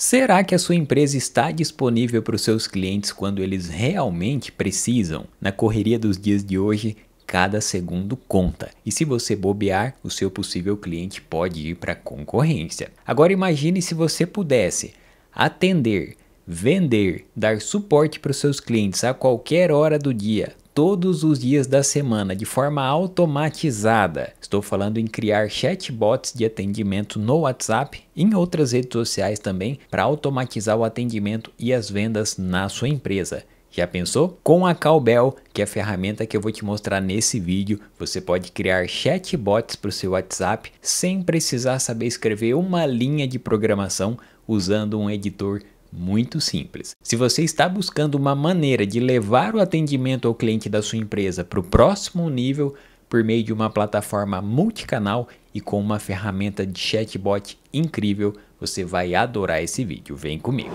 Será que a sua empresa está disponível para os seus clientes quando eles realmente precisam? Na correria dos dias de hoje, cada segundo conta. E se você bobear, o seu possível cliente pode ir para a concorrência. Agora imagine se você pudesse atender, vender, dar suporte para os seus clientes a qualquer hora do dia, todos os dias da semana de forma automatizada. Estou falando em criar chatbots de atendimento no WhatsApp, em outras redes sociais também, para automatizar o atendimento e as vendas na sua empresa. Já pensou? Com a Calbel, que é a ferramenta que eu vou te mostrar nesse vídeo, você pode criar chatbots para o seu WhatsApp sem precisar saber escrever uma linha de programação usando um editor muito simples. Se você está buscando uma maneira de levar o atendimento ao cliente da sua empresa para o próximo nível por meio de uma plataforma multicanal e com uma ferramenta de chatbot incrível, você vai adorar esse vídeo. Vem comigo!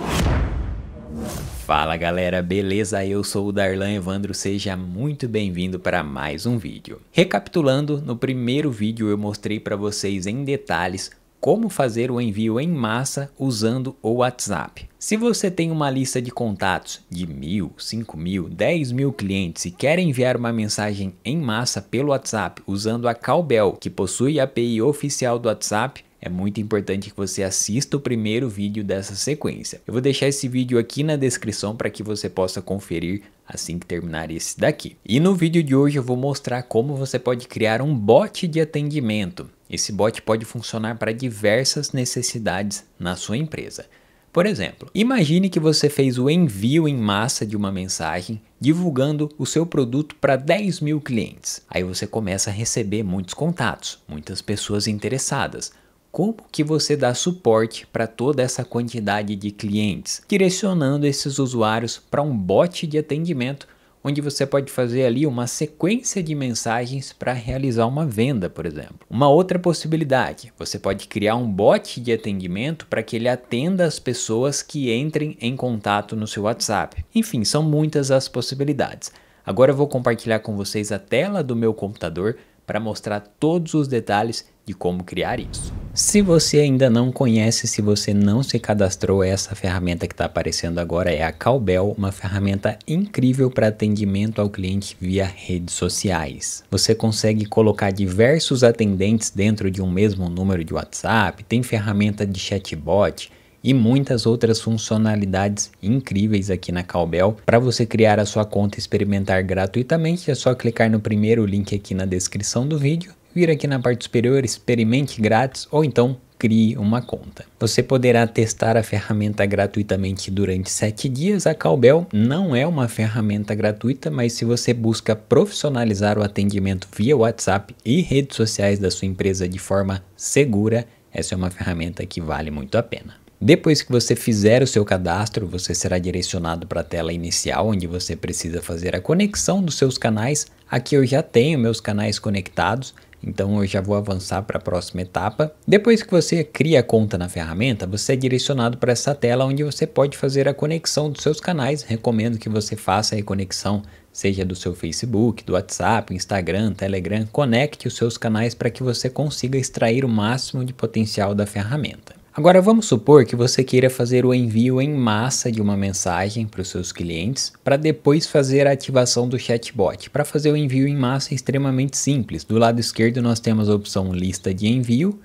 Fala galera, beleza? Eu sou o Darlan Evandro, seja muito bem-vindo para mais um vídeo. Recapitulando, no primeiro vídeo eu mostrei para vocês em detalhes como fazer o envio em massa usando o WhatsApp. Se você tem uma lista de contatos de mil, cinco mil, dez mil clientes e quer enviar uma mensagem em massa pelo WhatsApp usando a Calbel, que possui a API oficial do WhatsApp, é muito importante que você assista o primeiro vídeo dessa sequência. Eu vou deixar esse vídeo aqui na descrição para que você possa conferir assim que terminar esse daqui. E no vídeo de hoje eu vou mostrar como você pode criar um bot de atendimento. Esse bot pode funcionar para diversas necessidades na sua empresa. Por exemplo, imagine que você fez o envio em massa de uma mensagem divulgando o seu produto para 10 mil clientes. Aí você começa a receber muitos contatos, muitas pessoas interessadas como que você dá suporte para toda essa quantidade de clientes, direcionando esses usuários para um bot de atendimento onde você pode fazer ali uma sequência de mensagens para realizar uma venda, por exemplo. Uma outra possibilidade, você pode criar um bot de atendimento para que ele atenda as pessoas que entrem em contato no seu WhatsApp. Enfim, são muitas as possibilidades. Agora eu vou compartilhar com vocês a tela do meu computador para mostrar todos os detalhes de como criar isso. Se você ainda não conhece, se você não se cadastrou, é essa ferramenta que está aparecendo agora é a Calbel, uma ferramenta incrível para atendimento ao cliente via redes sociais. Você consegue colocar diversos atendentes dentro de um mesmo número de WhatsApp, tem ferramenta de chatbot, e muitas outras funcionalidades incríveis aqui na Calbel. Para você criar a sua conta e experimentar gratuitamente, é só clicar no primeiro link aqui na descrição do vídeo vir aqui na parte superior, experimente grátis ou então crie uma conta. Você poderá testar a ferramenta gratuitamente durante 7 dias. A Calbel não é uma ferramenta gratuita, mas se você busca profissionalizar o atendimento via WhatsApp e redes sociais da sua empresa de forma segura, essa é uma ferramenta que vale muito a pena. Depois que você fizer o seu cadastro, você será direcionado para a tela inicial, onde você precisa fazer a conexão dos seus canais. Aqui eu já tenho meus canais conectados, então eu já vou avançar para a próxima etapa. Depois que você cria a conta na ferramenta, você é direcionado para essa tela onde você pode fazer a conexão dos seus canais. Recomendo que você faça a reconexão, seja do seu Facebook, do WhatsApp, Instagram, Telegram. Conecte os seus canais para que você consiga extrair o máximo de potencial da ferramenta. Agora vamos supor que você queira fazer o envio em massa de uma mensagem para os seus clientes, para depois fazer a ativação do chatbot. Para fazer o envio em massa é extremamente simples. Do lado esquerdo nós temos a opção lista de envio.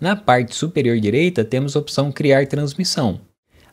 Na parte superior direita temos a opção criar transmissão.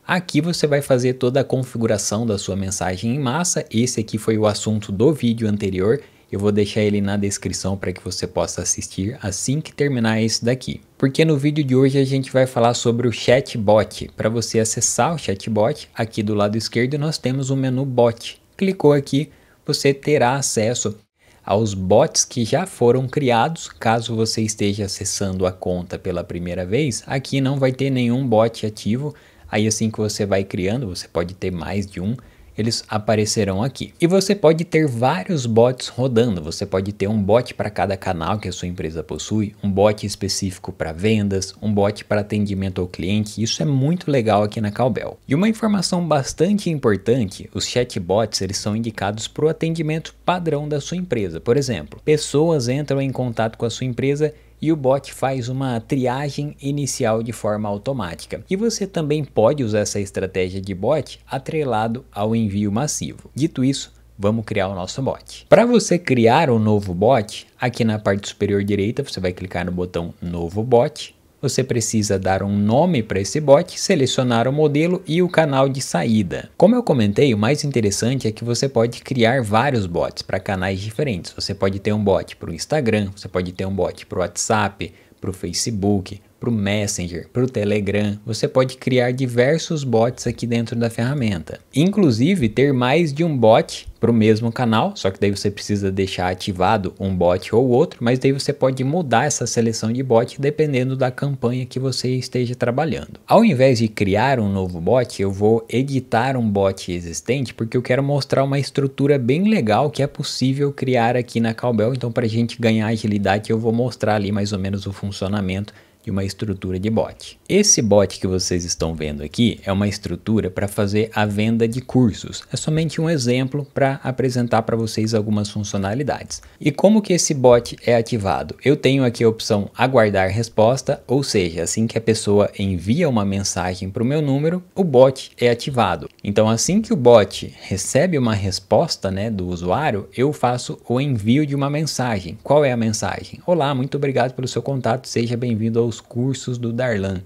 Aqui você vai fazer toda a configuração da sua mensagem em massa. Esse aqui foi o assunto do vídeo anterior eu vou deixar ele na descrição para que você possa assistir assim que terminar esse daqui. Porque no vídeo de hoje a gente vai falar sobre o chatbot. Para você acessar o chatbot, aqui do lado esquerdo nós temos o um menu bot. Clicou aqui, você terá acesso aos bots que já foram criados. Caso você esteja acessando a conta pela primeira vez, aqui não vai ter nenhum bot ativo. Aí assim que você vai criando, você pode ter mais de um, eles aparecerão aqui. E você pode ter vários bots rodando, você pode ter um bot para cada canal que a sua empresa possui, um bot específico para vendas, um bot para atendimento ao cliente, isso é muito legal aqui na Calbel. E uma informação bastante importante, os chatbots eles são indicados para o atendimento padrão da sua empresa. Por exemplo, pessoas entram em contato com a sua empresa e o bot faz uma triagem inicial de forma automática. E você também pode usar essa estratégia de bot atrelado ao envio massivo. Dito isso, vamos criar o nosso bot. Para você criar um novo bot, aqui na parte superior direita você vai clicar no botão Novo Bot você precisa dar um nome para esse bot, selecionar o modelo e o canal de saída. Como eu comentei, o mais interessante é que você pode criar vários bots para canais diferentes. Você pode ter um bot para o Instagram, você pode ter um bot para o WhatsApp, para o Facebook, para o Messenger, para o Telegram, você pode criar diversos bots aqui dentro da ferramenta. Inclusive, ter mais de um bot para o mesmo canal, só que daí você precisa deixar ativado um bot ou outro, mas daí você pode mudar essa seleção de bot dependendo da campanha que você esteja trabalhando. Ao invés de criar um novo bot, eu vou editar um bot existente porque eu quero mostrar uma estrutura bem legal que é possível criar aqui na Calbel, então para a gente ganhar agilidade eu vou mostrar ali mais ou menos o funcionamento de uma estrutura de bot. Esse bot que vocês estão vendo aqui é uma estrutura para fazer a venda de cursos. É somente um exemplo para apresentar para vocês algumas funcionalidades. E como que esse bot é ativado? Eu tenho aqui a opção aguardar resposta, ou seja, assim que a pessoa envia uma mensagem para o meu número, o bot é ativado. Então assim que o bot recebe uma resposta né, do usuário, eu faço o envio de uma mensagem. Qual é a mensagem? Olá, muito obrigado pelo seu contato, seja bem-vindo ao os cursos do Darlan.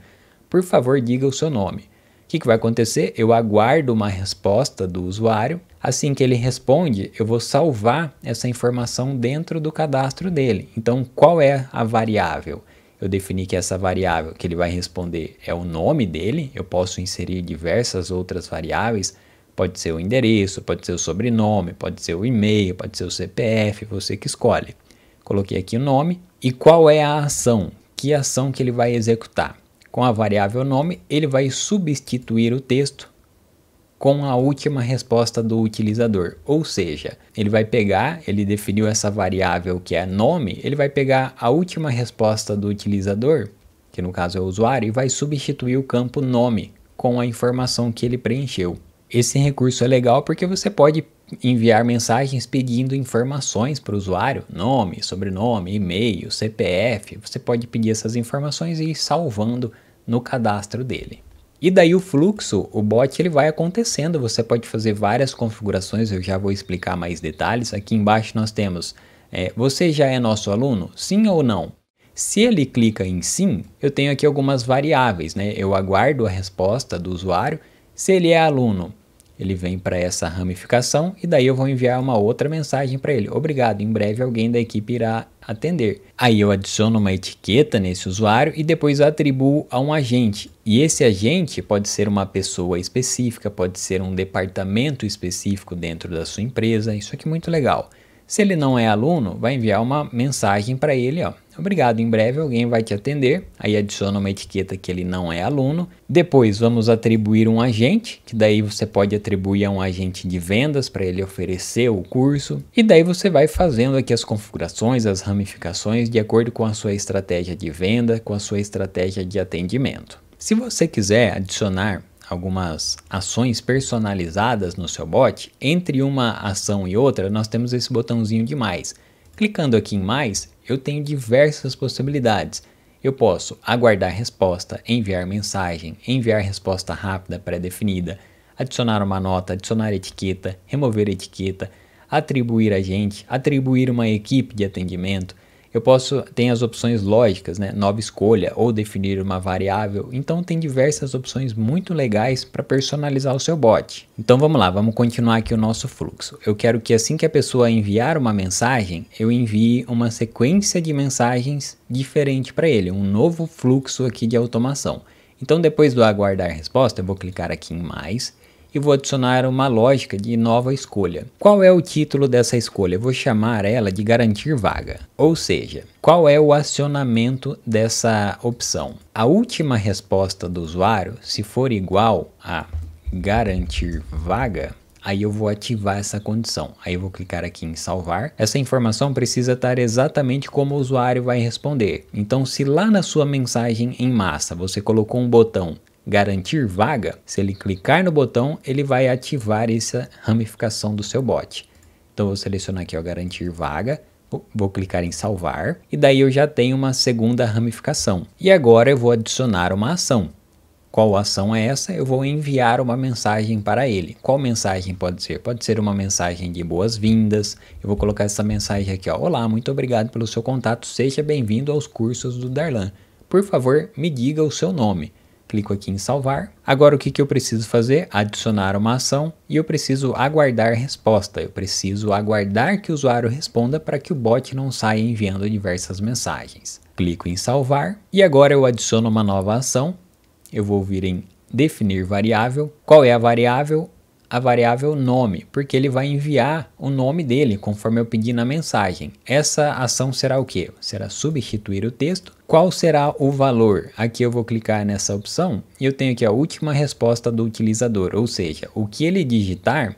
Por favor, diga o seu nome. O que, que vai acontecer? Eu aguardo uma resposta do usuário. Assim que ele responde, eu vou salvar essa informação dentro do cadastro dele. Então, qual é a variável? eu defini que essa variável que ele vai responder é o nome dele, eu posso inserir diversas outras variáveis, pode ser o endereço, pode ser o sobrenome, pode ser o e-mail, pode ser o CPF, você que escolhe. Coloquei aqui o nome e qual é a ação que ação que ele vai executar. Com a variável nome, ele vai substituir o texto com a última resposta do utilizador. Ou seja, ele vai pegar, ele definiu essa variável que é nome, ele vai pegar a última resposta do utilizador, que no caso é o usuário, e vai substituir o campo nome com a informação que ele preencheu. Esse recurso é legal porque você pode enviar mensagens pedindo informações para o usuário, nome, sobrenome, e-mail, CPF. Você pode pedir essas informações e ir salvando no cadastro dele. E daí o fluxo, o bot ele vai acontecendo, você pode fazer várias configurações, eu já vou explicar mais detalhes. Aqui embaixo nós temos, é, você já é nosso aluno? Sim ou não? Se ele clica em sim, eu tenho aqui algumas variáveis, né? Eu aguardo a resposta do usuário. Se ele é aluno, ele vem para essa ramificação e daí eu vou enviar uma outra mensagem para ele. Obrigado, em breve alguém da equipe irá atender. Aí eu adiciono uma etiqueta nesse usuário e depois atribuo a um agente. E esse agente pode ser uma pessoa específica, pode ser um departamento específico dentro da sua empresa. Isso aqui é muito legal. Se ele não é aluno, vai enviar uma mensagem para ele, ó. Obrigado, em breve alguém vai te atender. Aí adiciona uma etiqueta que ele não é aluno. Depois vamos atribuir um agente, que daí você pode atribuir a um agente de vendas para ele oferecer o curso. E daí você vai fazendo aqui as configurações, as ramificações de acordo com a sua estratégia de venda, com a sua estratégia de atendimento. Se você quiser adicionar algumas ações personalizadas no seu bot, entre uma ação e outra nós temos esse botãozinho de mais. Clicando aqui em mais, eu tenho diversas possibilidades. Eu posso aguardar resposta, enviar mensagem, enviar resposta rápida pré-definida, adicionar uma nota, adicionar etiqueta, remover etiqueta, atribuir agente, atribuir uma equipe de atendimento, eu posso tem as opções lógicas, né? Nova escolha ou definir uma variável. Então tem diversas opções muito legais para personalizar o seu bot. Então vamos lá, vamos continuar aqui o nosso fluxo. Eu quero que assim que a pessoa enviar uma mensagem, eu envie uma sequência de mensagens diferente para ele, um novo fluxo aqui de automação. Então depois do aguardar resposta, eu vou clicar aqui em mais e vou adicionar uma lógica de nova escolha. Qual é o título dessa escolha? vou chamar ela de garantir vaga, ou seja, qual é o acionamento dessa opção. A última resposta do usuário, se for igual a garantir vaga, aí eu vou ativar essa condição. Aí eu vou clicar aqui em salvar. Essa informação precisa estar exatamente como o usuário vai responder. Então, se lá na sua mensagem em massa você colocou um botão garantir vaga, se ele clicar no botão, ele vai ativar essa ramificação do seu bot. Então vou selecionar aqui ó, garantir vaga, vou clicar em salvar e daí eu já tenho uma segunda ramificação. E agora eu vou adicionar uma ação. Qual ação é essa? Eu vou enviar uma mensagem para ele. Qual mensagem pode ser? Pode ser uma mensagem de boas-vindas. Eu vou colocar essa mensagem aqui, ó. Olá, muito obrigado pelo seu contato. Seja bem-vindo aos cursos do Darlan. Por favor, me diga o seu nome clico aqui em salvar. Agora o que, que eu preciso fazer? Adicionar uma ação e eu preciso aguardar resposta. Eu preciso aguardar que o usuário responda para que o bot não saia enviando diversas mensagens. Clico em salvar e agora eu adiciono uma nova ação. Eu vou vir em definir variável. Qual é a variável? a variável nome, porque ele vai enviar o nome dele conforme eu pedi na mensagem. Essa ação será o que? Será substituir o texto. Qual será o valor? Aqui eu vou clicar nessa opção e eu tenho aqui a última resposta do utilizador, ou seja, o que ele digitar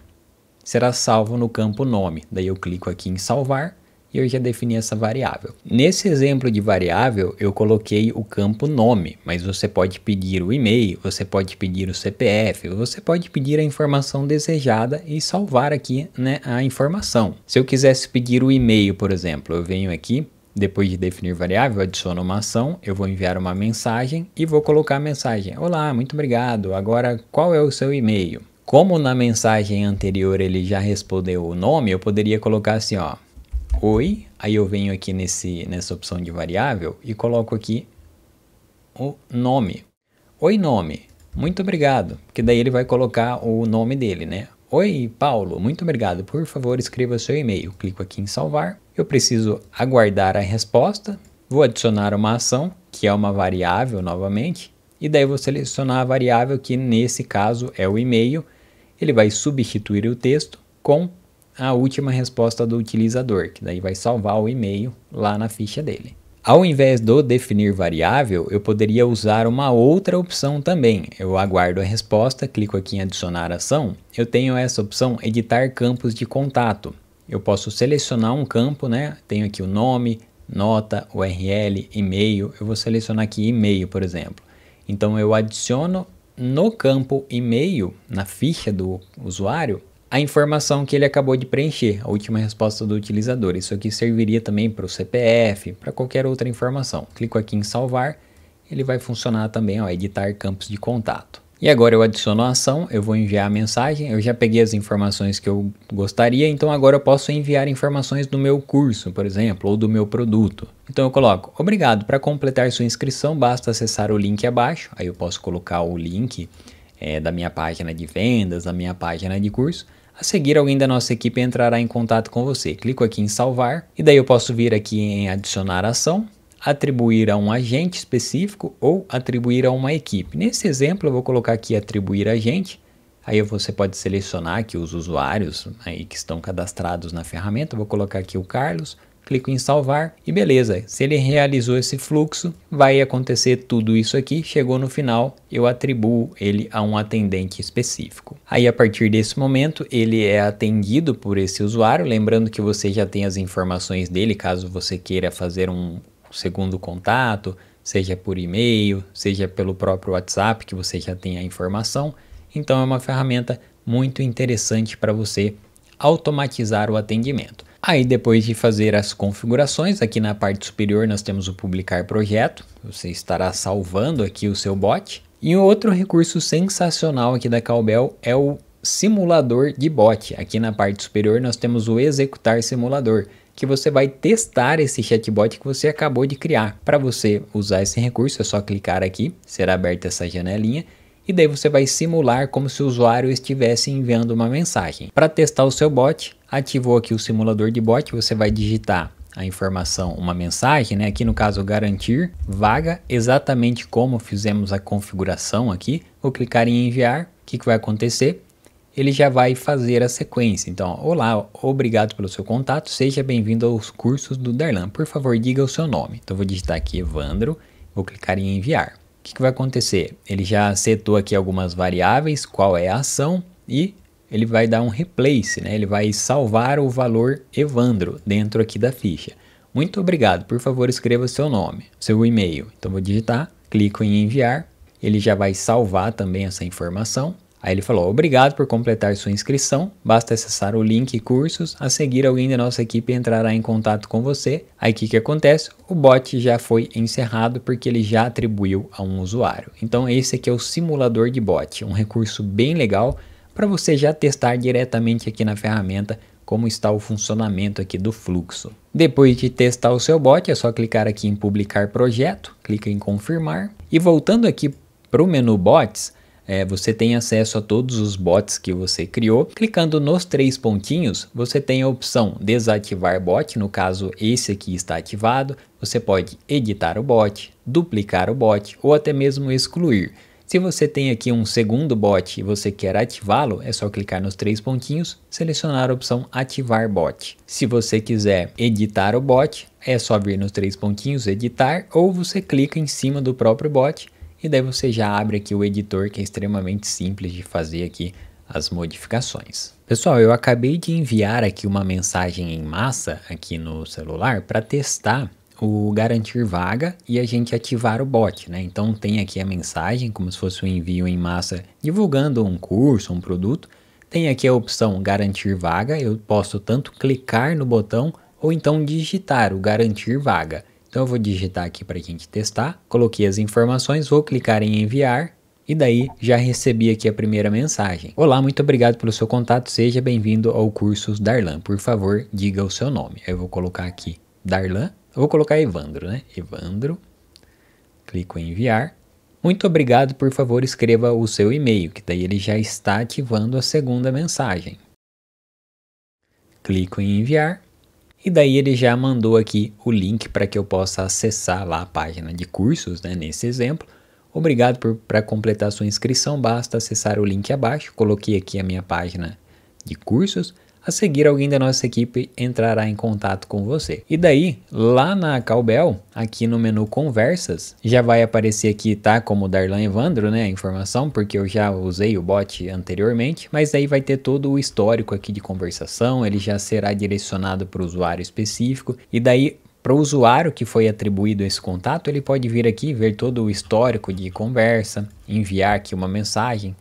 será salvo no campo nome. Daí eu clico aqui em salvar e eu já defini essa variável. Nesse exemplo de variável, eu coloquei o campo nome, mas você pode pedir o e-mail, você pode pedir o CPF, você pode pedir a informação desejada e salvar aqui né, a informação. Se eu quisesse pedir o e-mail, por exemplo, eu venho aqui, depois de definir variável, adiciono uma ação, eu vou enviar uma mensagem e vou colocar a mensagem. Olá, muito obrigado. Agora, qual é o seu e-mail? Como na mensagem anterior ele já respondeu o nome, eu poderia colocar assim, ó, oi, aí eu venho aqui nesse, nessa opção de variável e coloco aqui o nome. Oi nome, muito obrigado, porque daí ele vai colocar o nome dele, né? Oi Paulo, muito obrigado, por favor escreva seu e-mail. Clico aqui em salvar, eu preciso aguardar a resposta, vou adicionar uma ação, que é uma variável novamente, e daí vou selecionar a variável que nesse caso é o e-mail, ele vai substituir o texto com a última resposta do utilizador, que daí vai salvar o e-mail lá na ficha dele. Ao invés do definir variável, eu poderia usar uma outra opção também. Eu aguardo a resposta, clico aqui em adicionar ação. Eu tenho essa opção editar campos de contato. Eu posso selecionar um campo, né? Tenho aqui o nome, nota, URL, e-mail. Eu vou selecionar aqui e-mail, por exemplo. Então eu adiciono no campo e-mail, na ficha do usuário, a informação que ele acabou de preencher, a última resposta do utilizador. Isso aqui serviria também para o CPF, para qualquer outra informação. Clico aqui em salvar, ele vai funcionar também, ó, editar campos de contato. E agora eu adiciono a ação, eu vou enviar a mensagem, eu já peguei as informações que eu gostaria, então agora eu posso enviar informações do meu curso, por exemplo, ou do meu produto. Então eu coloco, obrigado, para completar sua inscrição basta acessar o link abaixo, aí eu posso colocar o link é, da minha página de vendas, da minha página de curso, a seguir, alguém da nossa equipe entrará em contato com você. Clico aqui em salvar e daí eu posso vir aqui em adicionar ação, atribuir a um agente específico ou atribuir a uma equipe. Nesse exemplo, eu vou colocar aqui atribuir agente. Aí você pode selecionar aqui os usuários aí né, que estão cadastrados na ferramenta. Eu vou colocar aqui o Carlos clico em salvar e beleza. Se ele realizou esse fluxo, vai acontecer tudo isso aqui. Chegou no final, eu atribuo ele a um atendente específico. Aí a partir desse momento, ele é atendido por esse usuário, lembrando que você já tem as informações dele, caso você queira fazer um segundo contato, seja por e-mail, seja pelo próprio WhatsApp, que você já tem a informação. Então é uma ferramenta muito interessante para você automatizar o atendimento. Aí depois de fazer as configurações, aqui na parte superior nós temos o publicar projeto, você estará salvando aqui o seu bot. E outro recurso sensacional aqui da Calbel é o simulador de bot. Aqui na parte superior nós temos o executar simulador, que você vai testar esse chatbot que você acabou de criar. Para você usar esse recurso é só clicar aqui, será aberta essa janelinha e daí você vai simular como se o usuário estivesse enviando uma mensagem. Para testar o seu bot, ativou aqui o simulador de bot, você vai digitar a informação, uma mensagem, né? aqui no caso garantir vaga, exatamente como fizemos a configuração aqui, vou clicar em enviar, o que, que vai acontecer? Ele já vai fazer a sequência, então, olá, obrigado pelo seu contato, seja bem-vindo aos cursos do Darlan, por favor diga o seu nome, então vou digitar aqui Evandro, vou clicar em enviar. O que, que vai acontecer? Ele já setou aqui algumas variáveis, qual é a ação e ele vai dar um replace, né? ele vai salvar o valor Evandro dentro aqui da ficha. Muito obrigado, por favor escreva seu nome, seu e-mail. Então vou digitar, clico em enviar, ele já vai salvar também essa informação. Aí ele falou: Obrigado por completar sua inscrição. Basta acessar o link cursos. A seguir, alguém da nossa equipe entrará em contato com você. Aí o que, que acontece? O bot já foi encerrado porque ele já atribuiu a um usuário. Então, esse aqui é o simulador de bot, um recurso bem legal para você já testar diretamente aqui na ferramenta como está o funcionamento aqui do fluxo. Depois de testar o seu bot, é só clicar aqui em publicar projeto, clica em confirmar e voltando aqui para o menu bots, é, você tem acesso a todos os bots que você criou. Clicando nos três pontinhos, você tem a opção desativar bot, no caso esse aqui está ativado. Você pode editar o bot, duplicar o bot ou até mesmo excluir. Se você tem aqui um segundo bot e você quer ativá-lo, é só clicar nos três pontinhos, selecionar a opção ativar bot. Se você quiser editar o bot, é só vir nos três pontinhos editar ou você clica em cima do próprio bot e daí você já abre aqui o editor que é extremamente simples de fazer aqui as modificações. Pessoal, eu acabei de enviar aqui uma mensagem em massa aqui no celular para testar o garantir vaga e a gente ativar o bot, né? Então tem aqui a mensagem como se fosse um envio em massa divulgando um curso, um produto. Tem aqui a opção garantir vaga, eu posso tanto clicar no botão ou então digitar o garantir vaga. Então eu vou digitar aqui para a gente testar, coloquei as informações, vou clicar em enviar e daí já recebi aqui a primeira mensagem. Olá, muito obrigado pelo seu contato, seja bem-vindo ao Cursos Darlan. Por favor, diga o seu nome. Eu vou colocar aqui Darlan eu vou colocar Evandro, né? Evandro. Clico em enviar. Muito obrigado, por favor, escreva o seu e-mail, que daí ele já está ativando a segunda mensagem. Clico em enviar. E daí ele já mandou aqui o link para que eu possa acessar lá a página de cursos, né, nesse exemplo. Obrigado para completar sua inscrição, basta acessar o link abaixo. Coloquei aqui a minha página de cursos. A seguir, alguém da nossa equipe entrará em contato com você. E daí, lá na Calbel, aqui no menu Conversas, já vai aparecer aqui, tá? Como Darlan Evandro, né? A informação, porque eu já usei o bot anteriormente, mas aí vai ter todo o histórico aqui de conversação, ele já será direcionado para o usuário específico, e daí para o usuário que foi atribuído esse contato, ele pode vir aqui ver todo o histórico de conversa, enviar aqui uma mensagem,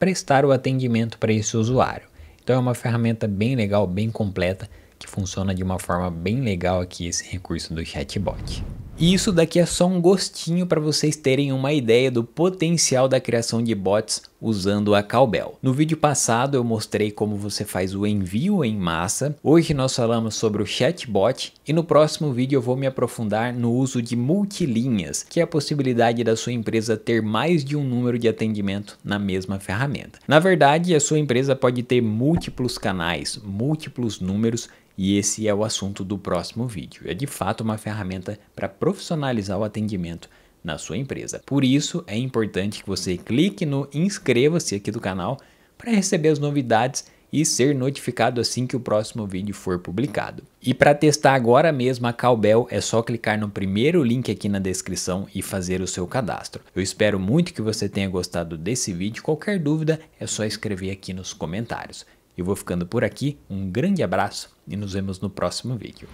prestar o atendimento para esse usuário. Então é uma ferramenta bem legal, bem completa, que funciona de uma forma bem legal aqui esse recurso do chatbot. E isso daqui é só um gostinho para vocês terem uma ideia do potencial da criação de bots usando a Cowbell. No vídeo passado eu mostrei como você faz o envio em massa, hoje nós falamos sobre o chatbot e no próximo vídeo eu vou me aprofundar no uso de multilinhas, que é a possibilidade da sua empresa ter mais de um número de atendimento na mesma ferramenta. Na verdade, a sua empresa pode ter múltiplos canais, múltiplos números e esse é o assunto do próximo vídeo. É de fato uma ferramenta para profissionalizar o atendimento na sua empresa. Por isso, é importante que você clique no inscreva-se aqui do canal para receber as novidades e ser notificado assim que o próximo vídeo for publicado. E para testar agora mesmo a Calbel, é só clicar no primeiro link aqui na descrição e fazer o seu cadastro. Eu espero muito que você tenha gostado desse vídeo. Qualquer dúvida é só escrever aqui nos comentários. Eu vou ficando por aqui, um grande abraço e nos vemos no próximo vídeo.